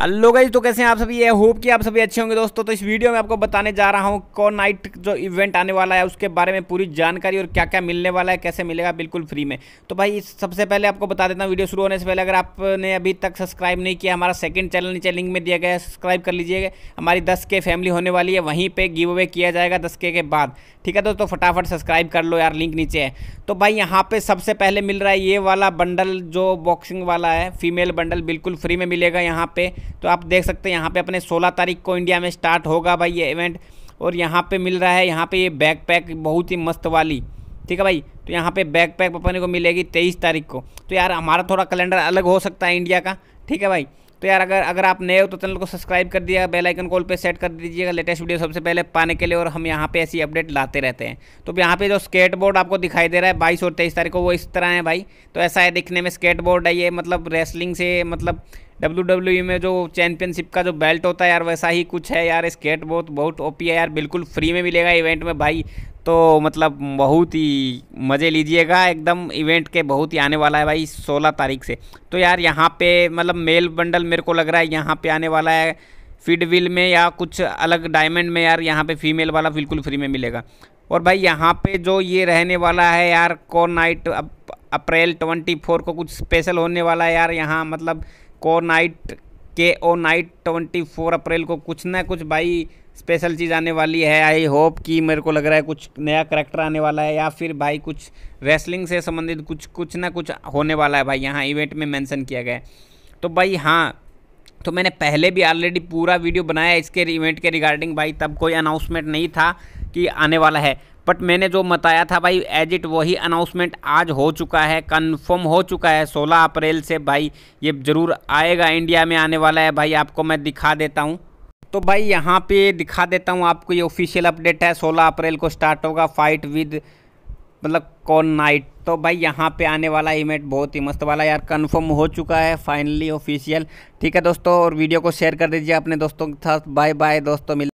hello guys तो कैसे हैं आप सभी ये होप कि आप सभी अच्छे होंगे दोस्तों तो इस वीडियो में आपको बताने जा रहा हूँ कौन नाइट जो इवेंट आने वाला है उसके बारे में पूरी जानकारी और क्या क्या मिलने वाला है कैसे मिलेगा बिल्कुल फ्री में तो भाई सबसे पहले आपको बता देता हूँ वीडियो शुरू होने से पहले अगर आपने अभी तक सब्सक्राइब नहीं किया हमारा सेकेंड चैनल नीचे लिंक में दिया गया है सब्सक्राइब कर लीजिएगा हमारी दस के फैमिली होने वाली है वहीं पर गिव अवे किया जाएगा दस के के बाद ठीक है दोस्तों फटाफट सब्सक्राइब कर लो यार लिंक नीचे है तो भाई यहाँ पर सबसे पहले मिल रहा है ये वाला बंडल जो बॉक्सिंग वाला है फीमेल बंडल बिल्कुल फ्री में मिलेगा यहाँ पर तो आप देख सकते हैं यहाँ पे अपने 16 तारीख को इंडिया में स्टार्ट होगा भाई ये इवेंट और यहाँ पे मिल रहा है यहाँ पे ये बैक बैकपैक बहुत ही मस्त वाली ठीक है भाई तो यहाँ पे बैकपैक अपने को मिलेगी तेईस तारीख को तो यार हमारा थोड़ा कैलेंडर अलग हो सकता है इंडिया का ठीक है भाई तो यार अगर अगर आप नए हो तो चैनल को सब्सक्राइब कर दिया बेल आइकन कॉल पे सेट कर दीजिएगा लेटेस्ट वीडियो सबसे पहले पाने के लिए और हम यहाँ पे ऐसी अपडेट लाते रहते हैं तो यहाँ पे जो स्केट बोर्ड आपको दिखाई दे रहा है बाईस और तेईस तारीख को वो इस तरह है भाई तो ऐसा है दिखने में स्केट बोर्ड है ये मतलब रेसलिंग से मतलब डब्ल्यू डब्ल्यू e में जो चैंपियनशिप का जो बेल्ट होता है यार वैसा ही कुछ है यार स्केट बहुत बहुत ओपी है यार बिल्कुल फ्री में मिलेगा इवेंट में भाई तो मतलब बहुत ही मज़े लीजिएगा एकदम इवेंट के बहुत ही आने वाला है भाई 16 तारीख से तो यार यहाँ पे मतलब मेल बंडल मेरे को लग रहा है यहाँ पे आने वाला है फिडविल में या कुछ अलग डायमंड में यार यहाँ पे फीमेल वाला बिल्कुल फ्री में मिलेगा और भाई यहाँ पे जो ये रहने वाला है यार कॉर नाइट अप, अप्रैल ट्वेंटी को कुछ स्पेशल होने वाला है यार यहाँ मतलब कोनाइट के ओ नाइट ट्वेंटी फोर अप्रैल को कुछ ना कुछ भाई स्पेशल चीज़ आने वाली है आई होप कि मेरे को लग रहा है कुछ नया करेक्टर आने वाला है या फिर भाई कुछ रेसलिंग से संबंधित कुछ कुछ ना कुछ होने वाला है भाई यहाँ इवेंट में मेंशन किया गया है तो भाई हाँ तो मैंने पहले भी ऑलरेडी पूरा वीडियो बनाया इसके इवेंट के रिगार्डिंग भाई तब कोई अनाउंसमेंट नहीं था कि आने वाला है बट मैंने जो बताया था भाई एज इट वही अनाउंसमेंट आज हो चुका है कंफर्म हो चुका है 16 अप्रैल से भाई ये ज़रूर आएगा इंडिया में आने वाला है भाई आपको मैं दिखा देता हूँ तो भाई यहाँ पे दिखा देता हूँ आपको ये ऑफिशियल अपडेट है 16 अप्रैल को स्टार्ट होगा फाइट विद मतलब कॉन नाइट तो भाई यहाँ पे आने वाला इवेंट बहुत ही मस्त वाला यार कंफर्म हो चुका है फाइनली ऑफिशियल ठीक है दोस्तों और वीडियो को शेयर कर दीजिए अपने दोस्तों के साथ बाय बाय दोस्तों मिल